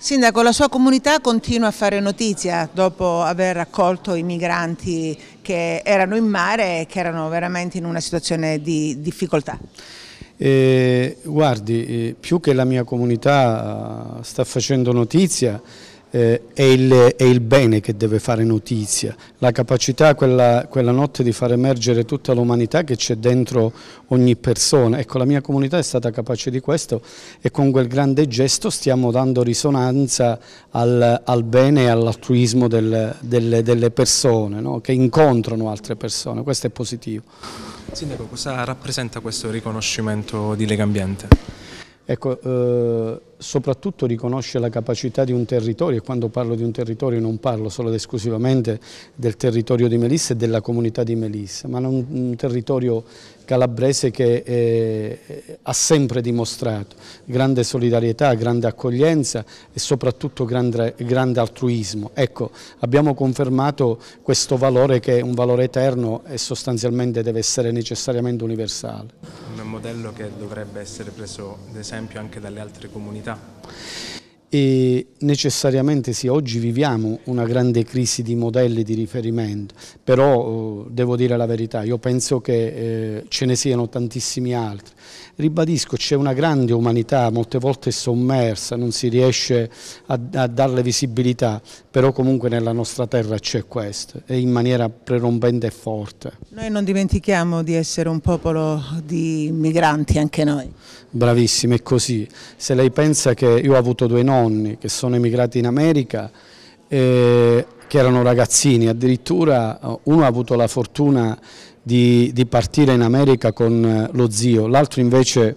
Sindaco, la sua comunità continua a fare notizia dopo aver raccolto i migranti che erano in mare e che erano veramente in una situazione di difficoltà. Eh, guardi, più che la mia comunità eh, sta facendo notizia, eh, è, il, è, il, bene che deve fare notizia, la capacità quella, quella notte di far emergere tutta l'umanità che c'è dentro ogni persona. Ecco, la mia comunità è stata capace di questo e con quel grande gesto stiamo dando risonanza al, al bene e all'altruismo del, delle, delle, persone no? che incontrano altre persone, questo è positivo. Sindaco, cosa rappresenta questo riconoscimento di Lega Ambiente? Ecco, eh, soprattutto riconosce la capacità di un territorio e quando parlo di un territorio non parlo solo ed esclusivamente del territorio di Melissa e della comunità di Melissa, ma un, un territorio calabrese che eh, ha sempre dimostrato grande solidarietà, grande accoglienza e soprattutto grande, grande altruismo. Ecco, abbiamo confermato questo valore che è un valore eterno e sostanzialmente deve essere necessariamente universale modello che dovrebbe essere preso d'esempio anche dalle altre comunità e necessariamente sì, oggi viviamo una grande crisi di modelli di riferimento, però eh, devo dire la verità, io penso che eh, ce ne siano tantissimi altri. Ribadisco, c'è una grande umanità, molte volte sommersa, non si riesce a, a darle visibilità, però comunque nella nostra terra c'è questo, e in maniera prerompente e forte. Noi non dimentichiamo di essere un popolo di migranti anche noi. Bravissimi, è così. Se lei pensa che io ho avuto due nonni, nonni che sono emigrati in America, eh, che erano ragazzini, addirittura eh, uno ha avuto la fortuna di, di partire in America con eh, lo zio, l'altro invece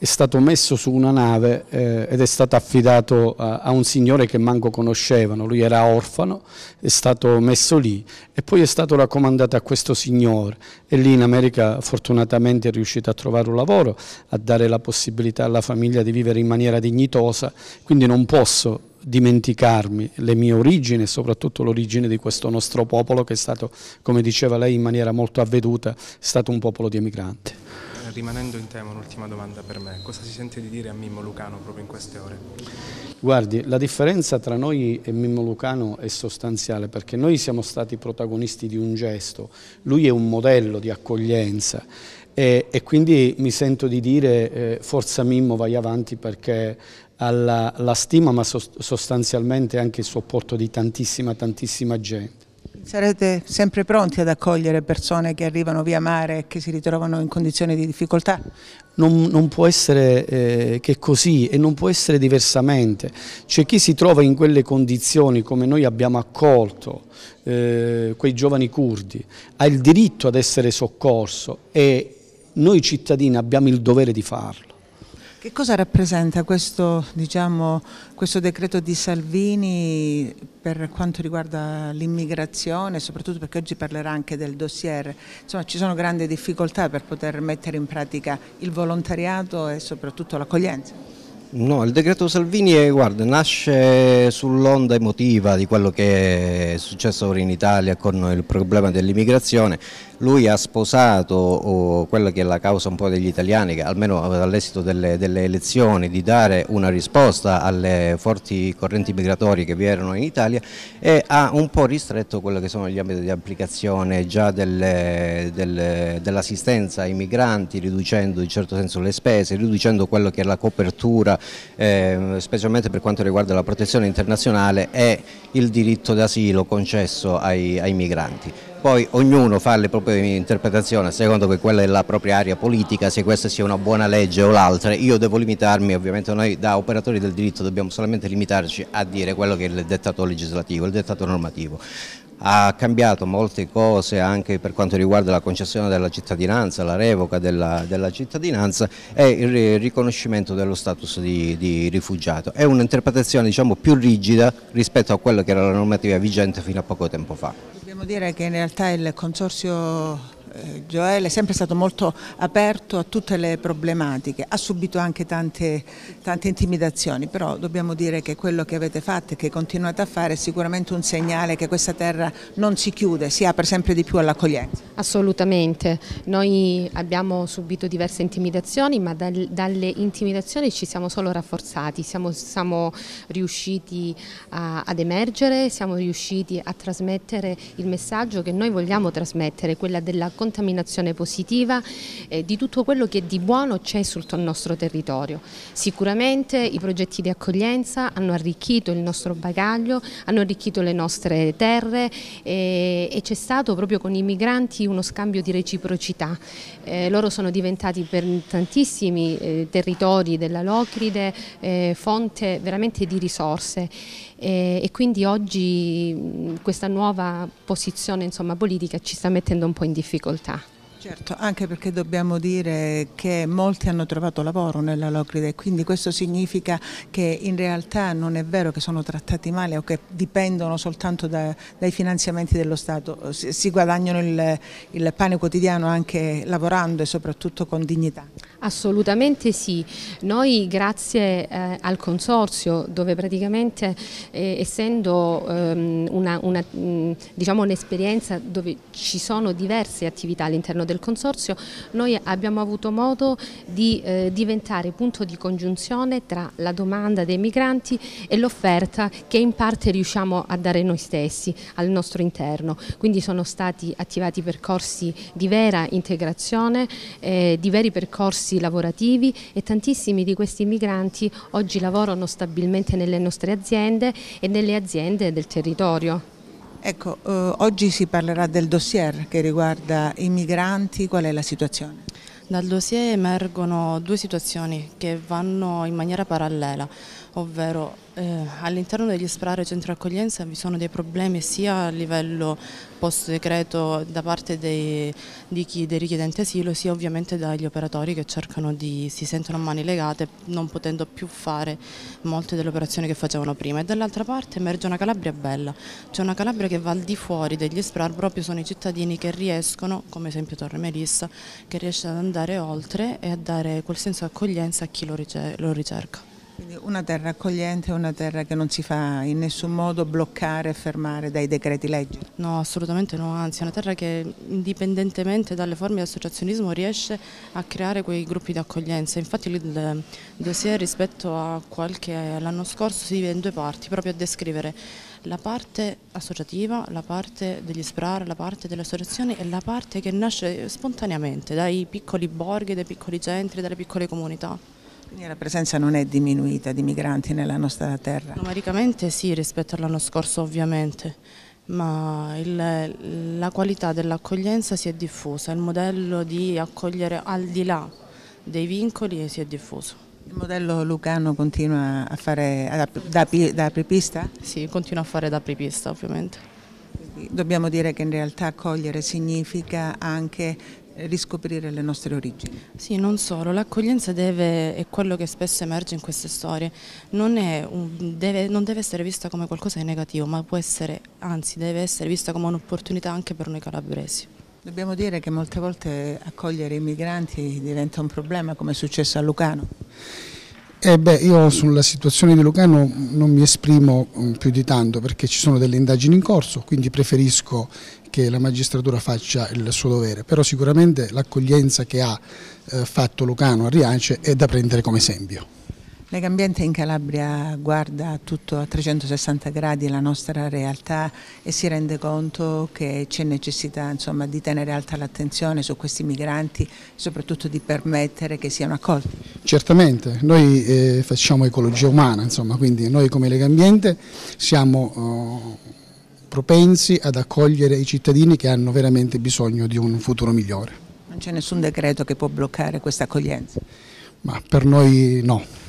è stato messo su una nave eh, ed è stato affidato a, a, un signore che manco conoscevano, lui era orfano, è stato messo lì e poi è stato raccomandato a questo signore e lì in America fortunatamente è riuscito a trovare un lavoro, a dare la possibilità alla famiglia di vivere in maniera dignitosa, quindi non posso dimenticarmi le mie origini e soprattutto l'origine di questo nostro popolo che è stato, come diceva lei in maniera molto avveduta, è stato un popolo di emigranti rimanendo in tema, un'ultima domanda per me. Cosa si sente di dire a Mimmo Lucano proprio in queste ore? Guardi, la differenza tra noi e Mimmo Lucano è sostanziale perché noi siamo stati protagonisti di un gesto, lui è un modello di accoglienza e, e quindi mi sento di dire eh, forza Mimmo vai avanti perché alla, la stima ma sostanzialmente anche il supporto di tantissima tantissima gente. Sarete sempre pronti ad accogliere persone che arrivano via mare e che si ritrovano in condizioni di difficoltà? Non, non può essere eh, che così e non può essere diversamente. Cioè chi si trova in quelle condizioni come noi abbiamo accolto eh, quei giovani curdi ha il diritto ad essere soccorso e noi cittadini abbiamo il dovere di farlo. Che cosa rappresenta questo, diciamo, questo decreto di Salvini per quanto riguarda l'immigrazione, soprattutto perché oggi parlerà anche del dossier? Insomma, ci sono grandi difficoltà per poter mettere in pratica il volontariato e soprattutto l'accoglienza. No, il decreto Salvini eh, guarda, nasce sull'onda emotiva di quello che è successo ora in Italia con il problema dell'immigrazione lui ha sposato oh, quella che è la causa un po' degli italiani, che almeno all'esito delle, delle, elezioni, di dare una risposta alle forti correnti migratorie che vi erano in Italia e ha un po' ristretto quello che sono gli ambiti di applicazione già delle, delle, dell'assistenza ai migranti, riducendo in certo senso le spese, riducendo quello che è la copertura, eh, specialmente per quanto riguarda la protezione internazionale e il diritto d'asilo concesso ai, ai migranti poi ognuno fa le proprie interpretazioni a secondo che quella è la propria area politica, se questa sia una buona legge o l'altra, io devo limitarmi, ovviamente noi da operatori del diritto dobbiamo solamente limitarci a dire quello che è il dettato legislativo, il dettato normativo ha cambiato molte cose anche per quanto riguarda la concessione della cittadinanza, la revoca della, della cittadinanza e il riconoscimento dello status di, di rifugiato. È un'interpretazione diciamo, più rigida rispetto a quella che era la normativa vigente fino a poco tempo fa. Dobbiamo dire che in realtà il consorzio Gioele eh, è sempre stato molto aperto a tutte le problematiche, ha subito anche tante, tante, intimidazioni, però dobbiamo dire che quello che avete fatto e che continuate a fare è sicuramente un segnale che questa terra non si chiude, si apre sempre di più all'accoglienza. Assolutamente, noi abbiamo subito diverse intimidazioni, ma dal, dalle intimidazioni ci siamo solo rafforzati, siamo, siamo riusciti a, ad emergere, siamo riusciti a trasmettere il messaggio che noi vogliamo trasmettere, quella della contaminazione positiva, eh, di tutto quello che di buono c'è sul nostro territorio. Sicuramente i progetti di accoglienza hanno arricchito il nostro bagaglio, hanno arricchito le nostre terre eh, e c'è stato proprio con i migranti uno scambio di reciprocità. Eh, loro sono diventati per tantissimi eh, territori della Locride eh, fonte veramente di risorse e, e quindi oggi mm, questa nuova posizione insomma, politica ci sta mettendo un po' in difficoltà. Certo, anche perché dobbiamo dire che molti hanno trovato lavoro nella Locride e quindi questo significa che in realtà non è vero che sono trattati male o che dipendono soltanto da, dai finanziamenti dello Stato, si, si guadagnano il, il pane quotidiano anche lavorando e soprattutto con dignità. Assolutamente sì, noi grazie eh, al consorzio dove praticamente eh, essendo ehm, mm, diciamo un'esperienza diciamo, un dove ci sono diverse attività all'interno del consorzio, noi abbiamo avuto modo di eh, diventare punto di congiunzione tra la domanda dei migranti e l'offerta che in parte riusciamo a dare noi stessi al nostro interno, quindi sono stati attivati percorsi di vera integrazione, eh, di veri percorsi percorsi lavorativi e tantissimi di questi migranti oggi lavorano stabilmente nelle nostre aziende e nelle aziende del territorio. Ecco, eh, oggi si parlerà del dossier che riguarda i migranti, qual è la situazione? Dal dossier emergono due situazioni che vanno in maniera parallela ovvero eh, all'interno degli SPRAR e centri accoglienza vi sono dei problemi sia a livello post decreto da parte dei, chi, dei richiedenti asilo sia ovviamente dagli operatori che cercano di, si sentono a mani legate non potendo più fare molte delle operazioni che facevano prima e dall'altra parte emerge una Calabria bella, c'è una Calabria che va al di fuori degli SPRAR proprio sono i cittadini che riescono, come esempio Torre Melissa, che riesce ad andare oltre e a dare quel senso di accoglienza a chi lo ricerca. Quindi una terra accogliente è una terra che non si fa in nessun modo bloccare e fermare dai decreti legge? No, assolutamente no, anzi è una terra che indipendentemente dalle forme di associazionismo riesce a creare quei gruppi di accoglienza. Infatti il dossier rispetto a qualche l'anno scorso si vive in due parti, proprio a descrivere la parte associativa, la parte degli SPRAR, la parte delle associazioni e la parte che nasce spontaneamente dai piccoli borghi, dai piccoli centri, dalle piccole comunità. Quindi la presenza non è diminuita di migranti nella nostra terra? Numericamente sì rispetto all'anno scorso ovviamente, ma il, la qualità dell'accoglienza si è diffusa, il modello di accogliere al di là dei vincoli si è diffuso. Il modello Lucano continua a fare a, da, da apripista? Sì, continua a fare da apripista ovviamente. Dobbiamo dire che in realtà accogliere significa anche riscoprire le nostre origini. Sì, non solo, l'accoglienza deve, è quello che spesso emerge in queste storie, non, un, deve, non, deve, essere vista come qualcosa di negativo, ma può essere, anzi deve essere vista come un'opportunità anche per noi calabresi. Dobbiamo dire che molte volte accogliere i migranti diventa un problema come è successo a Lucano. Eh beh, io sulla situazione di Lucano non mi esprimo mm, più di tanto perché ci sono delle indagini in corso, quindi preferisco che la magistratura faccia il suo dovere, però sicuramente l'accoglienza che ha eh, fatto Lucano a Riace è da prendere come esempio. Legambiente in Calabria guarda tutto a 360 gradi la nostra realtà e si rende conto che c'è necessità insomma, di tenere alta l'attenzione su questi migranti e soprattutto di permettere che siano accolti. Certamente, noi eh, facciamo ecologia umana, insomma, quindi noi come Legambiente siamo... Eh, propensi ad accogliere i cittadini che hanno veramente bisogno di un futuro migliore. Non c'è nessun decreto che può bloccare questa accoglienza? Ma per noi no.